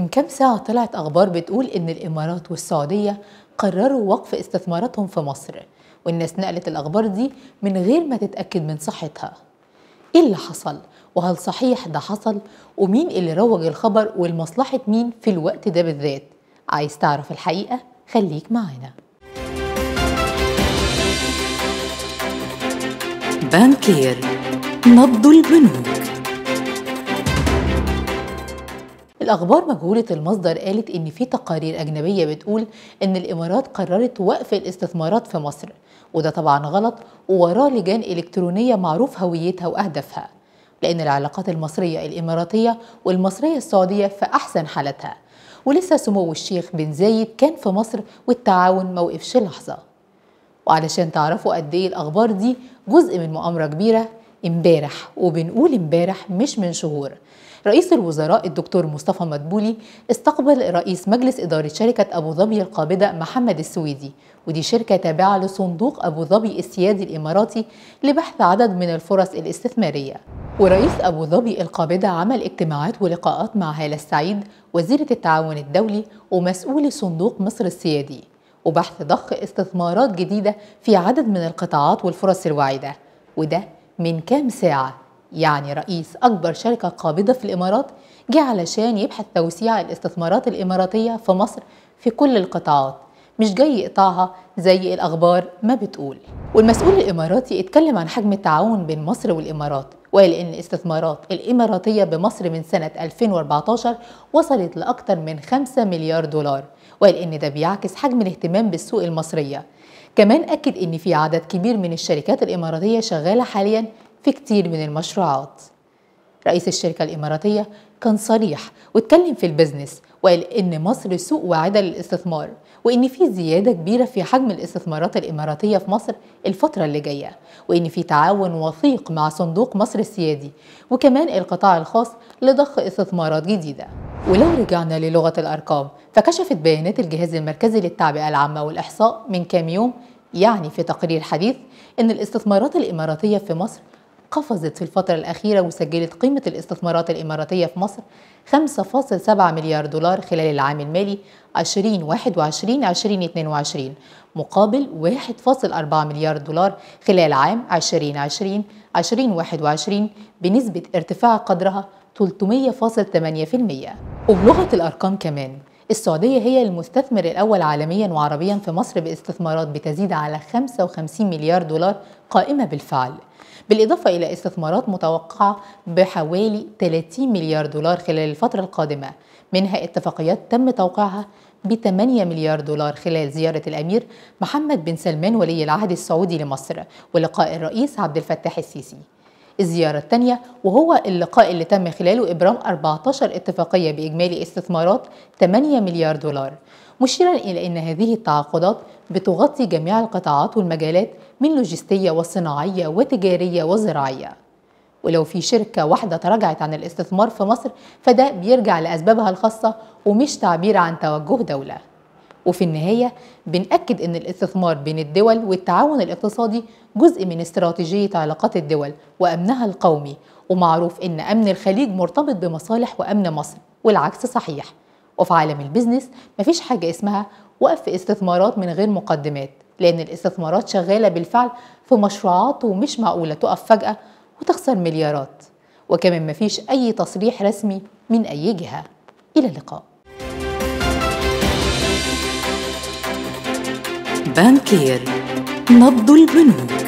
من كام ساعة طلعت أخبار بتقول إن الإمارات والسعودية قرروا وقف استثماراتهم في مصر والناس نقلت الأخبار دي من غير ما تتأكد من صحتها إيه اللي حصل؟ وهل صحيح ده حصل؟ ومين اللي روج الخبر والمصلحة مين في الوقت ده بالذات؟ عايز تعرف الحقيقة؟ خليك معانا بانكير نبض البنوك الأخبار مجهولة المصدر قالت إن في تقارير أجنبية بتقول إن الإمارات قررت وقف الاستثمارات في مصر وده طبعا غلط ووراه لجان إلكترونية معروف هويتها وأهدافها لأن العلاقات المصرية الإماراتية والمصرية السعودية في أحسن حالتها ولسه سمو الشيخ بن زايد كان في مصر والتعاون موقفش لحظة وعلشان تعرفوا قد إيه الأخبار دي جزء من مؤامرة كبيرة امبارح وبنقول امبارح مش من شهور رئيس الوزراء الدكتور مصطفى مدبولي استقبل رئيس مجلس إدارة شركة أبو ظبي القابضة محمد السويدي ودي شركة تابعة لصندوق أبو ظبي السيادي الإماراتي لبحث عدد من الفرص الاستثمارية ورئيس أبو ظبي القابضة عمل اجتماعات ولقاءات مع هالة السعيد وزيرة التعاون الدولي ومسؤول صندوق مصر السيادي وبحث ضخ استثمارات جديدة في عدد من القطاعات والفرص الواعدة وده من كام ساعة يعني رئيس أكبر شركة قابضة في الإمارات جه علشان يبحث توسيع الاستثمارات الإماراتية في مصر في كل القطاعات مش جاي يقطعها زي الأخبار ما بتقول والمسؤول الاماراتي اتكلم عن حجم التعاون بين مصر والامارات وقال ان الاستثمارات الاماراتيه بمصر من سنه 2014 وصلت لاكثر من 5 مليار دولار وقال ان ده بيعكس حجم الاهتمام بالسوق المصريه كمان اكد ان في عدد كبير من الشركات الاماراتيه شغاله حاليا في كتير من المشروعات رئيس الشركة الإماراتية كان صريح واتكلم في البزنس وقال إن مصر سوق واعدة للاستثمار وإن في زيادة كبيرة في حجم الاستثمارات الإماراتية في مصر الفترة اللي جاية وإن في تعاون وثيق مع صندوق مصر السيادي وكمان القطاع الخاص لضخ استثمارات جديدة ولو رجعنا للغة الأرقام فكشفت بيانات الجهاز المركزي للتعبئة العامة والإحصاء من كام يوم يعني في تقرير حديث إن الاستثمارات الإماراتية في مصر قفزت في الفترة الأخيرة وسجلت قيمة الاستثمارات الإماراتية في مصر 5.7 مليار دولار خلال العام المالي 2021-2022 مقابل 1.4 مليار دولار خلال عام 2020-2021 بنسبة ارتفاع قدرها 300.8% وبلغة الأرقام كمان السعودية هي المستثمر الأول عالميا وعربيا في مصر باستثمارات بتزيد على 55 مليار دولار قائمة بالفعل بالإضافة إلى استثمارات متوقعة بحوالي 30 مليار دولار خلال الفترة القادمة منها اتفاقيات تم توقيعها ب 8 مليار دولار خلال زيارة الأمير محمد بن سلمان ولي العهد السعودي لمصر ولقاء الرئيس عبد الفتاح السيسي الزيارة الثانية وهو اللقاء اللي تم خلاله إبرام 14 اتفاقية بإجمالي استثمارات 8 مليار دولار مشيرا إلى أن هذه التعاقدات بتغطي جميع القطاعات والمجالات من لوجستية وصناعية وتجارية وزراعية ولو في شركة واحدة تراجعت عن الاستثمار في مصر فده بيرجع لأسبابها الخاصة ومش تعبير عن توجه دولة وفي النهاية بنأكد أن الاستثمار بين الدول والتعاون الاقتصادي جزء من استراتيجية علاقات الدول وأمنها القومي ومعروف أن أمن الخليج مرتبط بمصالح وأمن مصر والعكس صحيح وفي عالم البيزنس مفيش حاجة اسمها وقف استثمارات من غير مقدمات لأن الاستثمارات شغالة بالفعل في مشروعات ومش معقولة تقف فجأة وتخسر مليارات وكمان مفيش أي تصريح رسمي من أي جهة إلى اللقاء بانكير نبض البنوك